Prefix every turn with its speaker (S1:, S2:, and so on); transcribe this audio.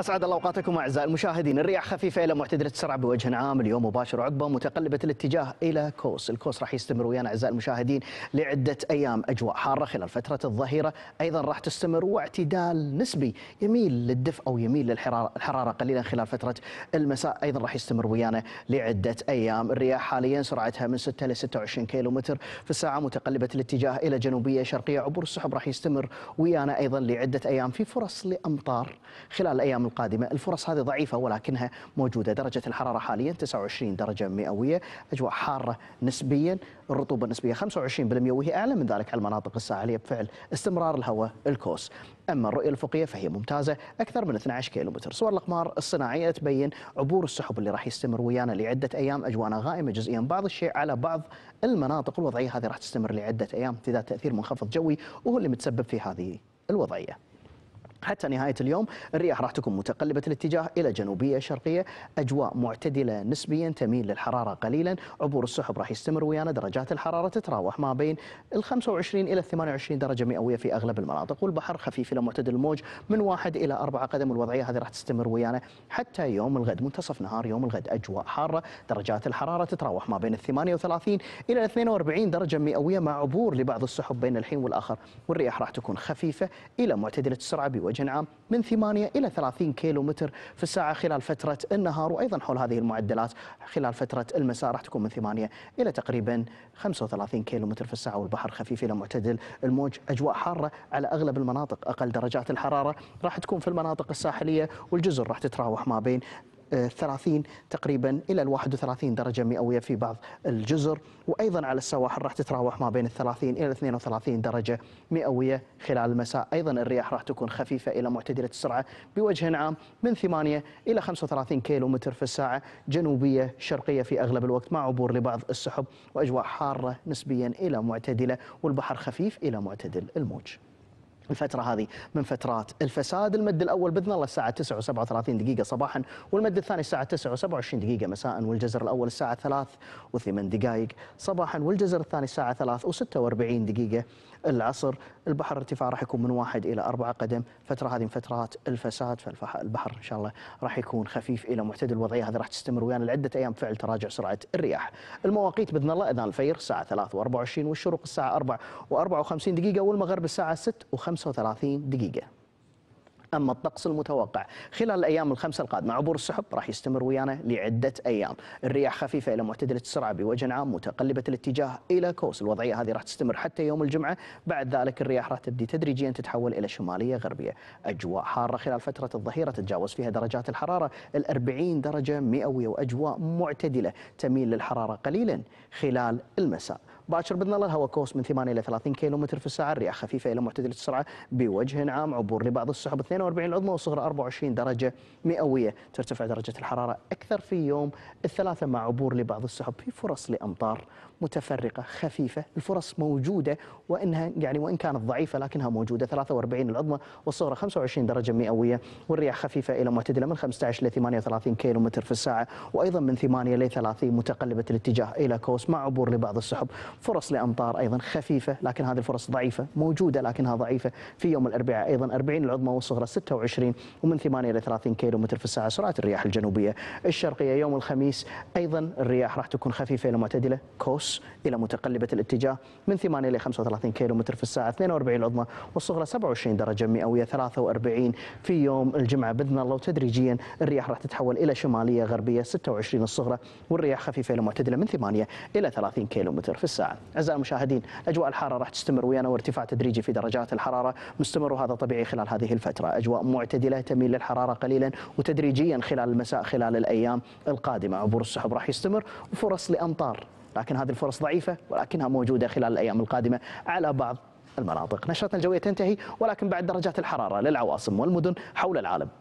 S1: اسعد الله اوقاتكم اعزائي المشاهدين، الرياح خفيفه الى معتدله السرعه بوجه عام اليوم مباشر عقبه متقلبه الاتجاه الى كوس، الكوس راح يستمر ويانا اعزائي المشاهدين لعده ايام اجواء حاره خلال فتره الظهيره، ايضا راح تستمر واعتدال نسبي يميل للدفء او يميل للحراره الحراره قليلا خلال فتره المساء، ايضا راح يستمر ويانا لعده ايام، الرياح حاليا سرعتها من 6 ل 26 كيلو متر في الساعه متقلبه الاتجاه الى جنوبيه شرقيه، عبور السحب راح يستمر ويانا ايضا لعده ايام في فرص لامطار خلال الايام القادمة الفرص هذه ضعيفة ولكنها موجودة درجة الحرارة حاليا 29 درجة مئوية أجواء حارة نسبيا الرطوبة النسبية 25% وهي أعلى من ذلك على المناطق الساحلية بفعل استمرار الهواء الكوس أما الرؤية الأفقية فهي ممتازة أكثر من 12 متر صور الأقمار الصناعية تبين عبور السحب اللي راح يستمر ويانا لعدة أيام أجوانا غائمة جزئيا بعض الشيء على بعض المناطق الوضعية هذه راح تستمر لعدة أيام امتداد تأثير منخفض جوي وهو اللي متسبب في هذه الوضعية حتى نهاية اليوم الرياح راح تكون متقلبة الاتجاه إلى جنوبية شرقية أجواء معتدلة نسبيا تميل للحرارة قليلا عبور السحب راح يستمر ويانا درجات الحرارة تتراوح ما بين ال 25 إلى 28 درجة مئوية في أغلب المناطق والبحر خفيف إلى معتدل الموج من واحد إلى أربعة قدم الوضعية هذه راح تستمر ويانا حتى يوم الغد منتصف نهار يوم الغد أجواء حارة درجات الحرارة تتراوح ما بين ال 38 إلى 42 درجة مئوية مع عبور لبعض السحب بين الحين والآخر والرياح راح تكون خفيفة إلى معتدلة السرعة بوجه بوجه عام من 8 إلى 30 كيلو متر في الساعة خلال فترة النهار وأيضا حول هذه المعدلات خلال فترة المساء راح تكون من 8 إلى تقريبا 35 كيلو متر في الساعة والبحر خفيف إلى معتدل الموج أجواء حارة على أغلب المناطق أقل درجات الحرارة راح تكون في المناطق الساحلية والجزر راح تتراوح ما بين 30 تقريبا الى ال 31 درجه مئويه في بعض الجزر وايضا على السواحل راح تتراوح ما بين ال 30 الى 32 درجه مئويه خلال المساء ايضا الرياح راح تكون خفيفه الى معتدله السرعه بوجه عام من 8 الى 35 كيلو متر في الساعه جنوبيه شرقيه في اغلب الوقت مع عبور لبعض السحب واجواء حاره نسبيا الى معتدله والبحر خفيف الى معتدل الموج الفترة هذه من فترات الفساد المد الأول بإذن الله الساعة 9 و37 دقيقة صباحا والمد الثاني الساعة 9 و27 دقيقة مساء والجزر الأول الساعة 3 و8 دقائق صباحا والجزر الثاني الساعة 3 و46 دقيقة العصر البحر ارتفاع راح يكون من واحد إلى أربعة قدم فترة هذه من فترات الفساد فالبحر إن شاء الله راح يكون خفيف إلى معتدل الوضعية هذه راح تستمر ويانا لعدة أيام فعل تراجع سرعة الرياح المواقيت بإذن الله إذان الفير الساعة 3 و24 والشروق الساعة 4 و54 دقيقة والمغرب الساعة 6 و5 35 دقيقة أما الطقس المتوقع خلال الأيام الخمسة القادمة عبور السحب راح يستمر ويانا لعدة أيام الرياح خفيفة إلى معتدلة السرعة بوجه عام متقلبة الاتجاه إلى كوس الوضعية هذه راح تستمر حتى يوم الجمعة بعد ذلك الرياح راح تبدي تدريجيا تتحول إلى شمالية غربية أجواء حارة خلال فترة الظهيرة تتجاوز فيها درجات الحرارة الأربعين درجة مئوية وأجواء معتدلة تميل للحرارة قليلا خلال المساء باكر باذن الله الهواء كوس من 8 الى 30 كيلو متر في الساعه الرياح خفيفه الى معتدله السرعه بوجه عام عبور لبعض السحب 42 العظمى والصغرى 24 درجة مئوية ترتفع درجة الحرارة أكثر في يوم الثلاثة مع عبور لبعض السحب في فرص لأمطار متفرقة خفيفة الفرص موجودة وإنها يعني وإن كانت ضعيفة لكنها موجودة 43 العظمى والصغرى 25 درجة مئوية والرياح خفيفة إلى معتدلة من 15 إلى 38 كيلو متر في الساعة وأيضا من 8 إلى 30 متقلبة الاتجاه إلى كوس مع عبور لبعض السحب فرص لأمطار أيضا خفيفة لكن هذه الفرص ضعيفة موجودة لكنها ضعيفة في يوم الأربعاء أيضا 40 العظمى والصغرى 26 ومن 8 إلى 30 كيلو متر في الساعة سرعة الرياح الجنوبية الشرقية يوم الخميس أيضا الرياح راح تكون خفيفة إلى معتدلة كوس إلى متقلبة الاتجاه من 8 إلى 35 كيلو متر في الساعة 42 العظمى والصغرى 27 درجة مئوية 43 في يوم الجمعة بإذن الله وتدريجيا الرياح راح تتحول إلى شمالية غربية 26 الصغرى والرياح خفيفة إلى معتدلة من 8 إلى 30 كيلو متر في الساعة أعزائي المشاهدين أجواء الحارة راح تستمر ويانا وارتفاع تدريجي في درجات الحرارة مستمر وهذا طبيعي خلال هذه الفترة أجواء معتدلة تميل للحرارة قليلا وتدريجيا خلال المساء خلال الأيام القادمة عبور السحب راح يستمر وفرص لأمطار لكن هذه الفرص ضعيفة ولكنها موجودة خلال الأيام القادمة على بعض المناطق نشرتنا الجوية تنتهي ولكن بعد درجات الحرارة للعواصم والمدن حول العالم